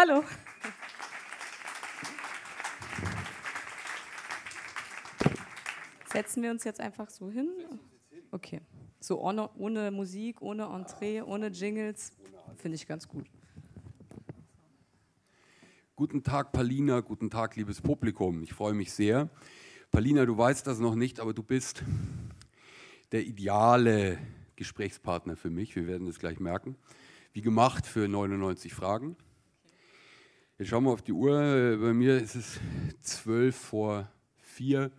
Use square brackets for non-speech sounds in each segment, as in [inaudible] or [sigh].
Hallo. Setzen wir uns jetzt einfach so hin? Okay. So ohne, ohne Musik, ohne Entree, ohne Jingles, finde ich ganz gut. Guten Tag, Palina. Guten Tag, liebes Publikum. Ich freue mich sehr. Palina, du weißt das noch nicht, aber du bist der ideale Gesprächspartner für mich. Wir werden das gleich merken. Wie gemacht für 99 Fragen. Jetzt schauen wir auf die Uhr. Bei mir ist es 12 vor 4.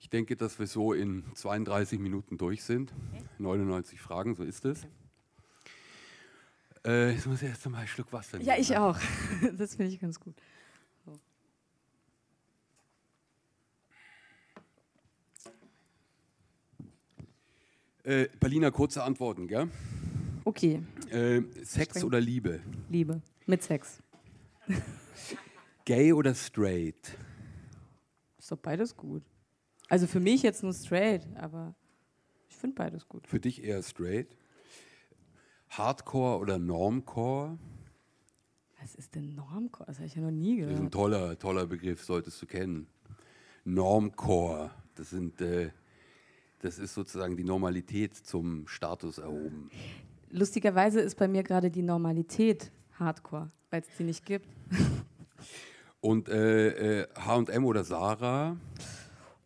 Ich denke, dass wir so in 32 Minuten durch sind. 99 Fragen, so ist es. Äh, jetzt muss ich erst einmal einen Schluck Wasser nehmen. Ja, ich ne? auch. [laughs] Das finde ich ganz gut. So. Äh, Berliner, kurze Antworten, gell? Okay. Äh, Sex Streng. oder Liebe? Liebe. Mit Sex. [laughs] Gay oder straight? Ist doch beides gut. Also für mich jetzt nur straight, aber ich finde beides gut. Für dich eher straight? Hardcore oder Normcore? Was ist denn Normcore? Das habe ich ja noch nie gehört. Das ist ein toller, toller Begriff, solltest du kennen. Normcore, das sind, äh, das ist sozusagen die Normalität zum Status erhoben. Lustigerweise ist bei mir gerade die Normalität Hardcore. Weil es die nicht gibt. Und äh, HM oder Sarah?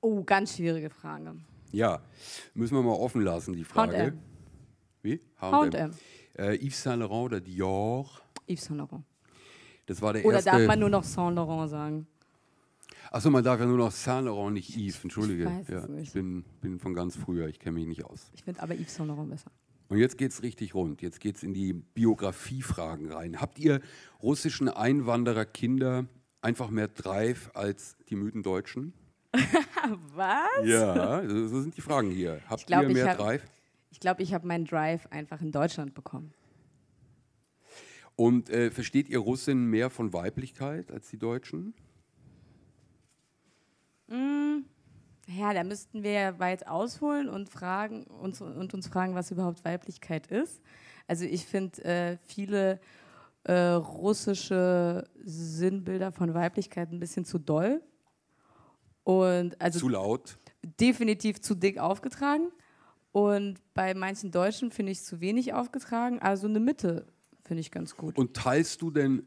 Oh, ganz schwierige Frage. Ja, müssen wir mal offen lassen, die Frage. HM. Wie? HM. Äh, Yves Saint Laurent oder Dior? Yves Saint Laurent. Das war der oder erste. Oder darf man nur noch Saint Laurent sagen? Achso, man darf ja nur noch Saint Laurent, nicht Yves. Entschuldige. Ich, ja, ich bin, bin, von ganz früher, ich kenne mich nicht aus. Ich finde aber Yves Saint Laurent besser. Und jetzt geht es richtig rund. Jetzt geht es in die Biografiefragen rein. Habt ihr russischen Einwandererkinder einfach mehr Drive als die müden Deutschen? [laughs] Was? Ja, so sind die Fragen hier. Habt glaub, ihr mehr hab, Drive? Ich glaube, ich habe meinen Drive einfach in Deutschland bekommen. Und äh, versteht ihr Russinnen mehr von Weiblichkeit als die Deutschen? ja, da müssten wir ja weit ausholen und fragen uns, und uns fragen, was überhaupt Weiblichkeit ist. Also ich finde äh, viele äh, russische Sinnbilder von Weiblichkeit ein bisschen zu doll und also zu laut, definitiv zu dick aufgetragen und bei manchen Deutschen finde ich es zu wenig aufgetragen. Also eine Mitte finde ich ganz gut. Und teilst du denn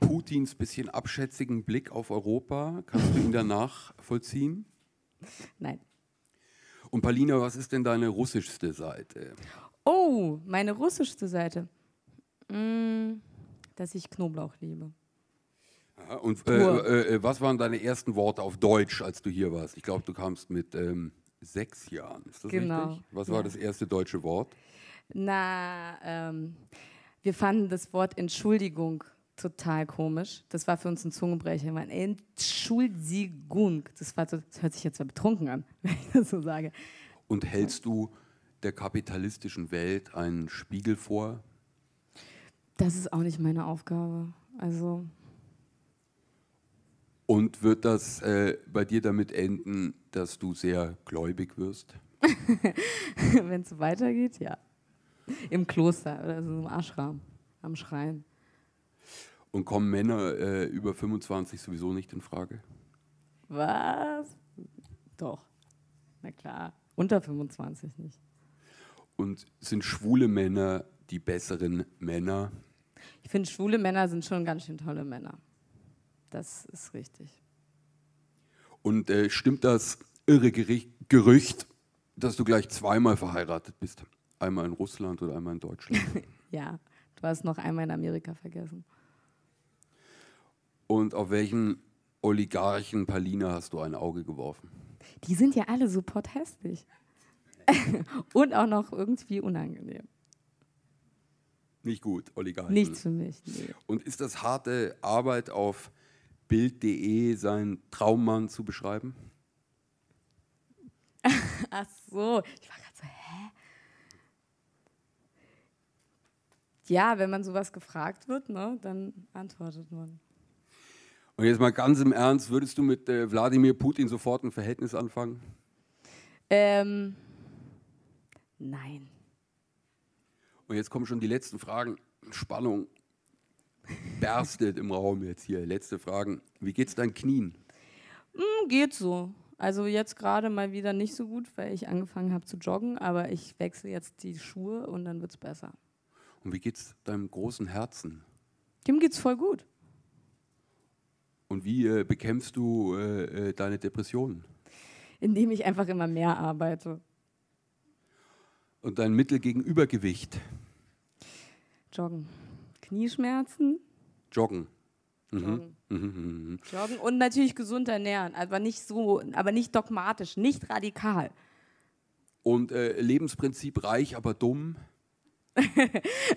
Putins bisschen abschätzigen Blick auf Europa? Kannst du ihn danach vollziehen? [laughs] Nein. Und Paulina, was ist denn deine russischste Seite? Oh, meine russischste Seite. Mm, dass ich Knoblauch liebe. Aha, und äh, äh, äh, was waren deine ersten Worte auf Deutsch, als du hier warst? Ich glaube, du kamst mit ähm, sechs Jahren, ist das genau. richtig? Was ja. war das erste deutsche Wort? Na, ähm, wir fanden das Wort Entschuldigung total komisch. Das war für uns ein Zungenbrecher. Ich Meine Entschuldigung. Das, war so, das hört sich jetzt zwar betrunken an, [laughs] wenn ich das so sage. Und hältst du der kapitalistischen Welt einen Spiegel vor? Das ist auch nicht meine Aufgabe. Also. Und wird das äh, bei dir damit enden, dass du sehr gläubig wirst? [laughs] wenn es weitergeht, ja. Im Kloster oder so im Ashram, am Schrein. Und kommen Männer äh, über 25 sowieso nicht in Frage? Was? Doch. Na klar. Unter 25 nicht. Und sind schwule Männer die besseren Männer? Ich finde, schwule Männer sind schon ganz schön tolle Männer. Das ist richtig. Und äh, stimmt das irre Gerücht, dass du gleich zweimal verheiratet bist? Einmal in Russland oder einmal in Deutschland? [laughs] ja, du hast noch einmal in Amerika vergessen. Und auf welchen Oligarchen Palina hast du ein Auge geworfen? Die sind ja alle so potthässlich. [laughs] Und auch noch irgendwie unangenehm. Nicht gut, Oligarchen. Nichts für mich. Nee. Und ist das harte Arbeit auf Bild.de, seinen Traummann zu beschreiben? [laughs] Ach so, ich war gerade so, hä? Ja, wenn man sowas gefragt wird, ne, dann antwortet man. Und jetzt mal ganz im Ernst, würdest du mit äh, Wladimir Putin sofort ein Verhältnis anfangen? Ähm, nein. Und jetzt kommen schon die letzten Fragen. Spannung berstet im Raum jetzt hier. Letzte Fragen. Wie geht's deinen Knien? Mm, geht so. Also jetzt gerade mal wieder nicht so gut, weil ich angefangen habe zu joggen, aber ich wechsle jetzt die Schuhe und dann wird's besser. Und wie geht's deinem großen Herzen? Dem geht's voll gut. Und wie äh, bekämpfst du äh, äh, deine Depressionen? Indem ich einfach immer mehr arbeite. Und dein Mittel gegen Übergewicht? Joggen. Knieschmerzen? Joggen. Mhm. Joggen. Mhm, mhm. Mhm. Joggen und natürlich gesund ernähren, aber nicht so, aber nicht dogmatisch, nicht radikal. Und äh, Lebensprinzip reich, aber dumm? [laughs]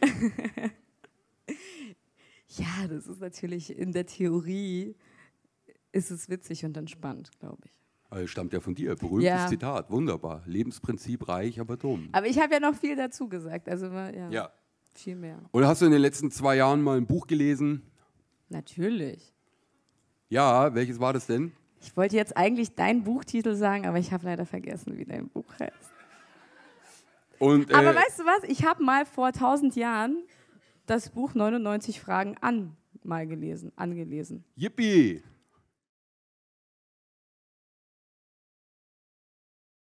Ja, das ist natürlich in der Theorie ist es witzig und entspannt, glaube ich. Also stammt ja von dir, berühmtes ja. Zitat, wunderbar. Lebensprinzip reich, aber dumm. Aber ich habe ja noch viel dazu gesagt, also ja, ja, viel mehr. Und hast du in den letzten zwei Jahren mal ein Buch gelesen? Natürlich. Ja, welches war das denn? Ich wollte jetzt eigentlich deinen Buchtitel sagen, aber ich habe leider vergessen, wie dein Buch heißt. Und, äh, aber weißt du was? Ich habe mal vor tausend Jahren das Buch 99 Fragen an mal gelesen, angelesen. Yippie!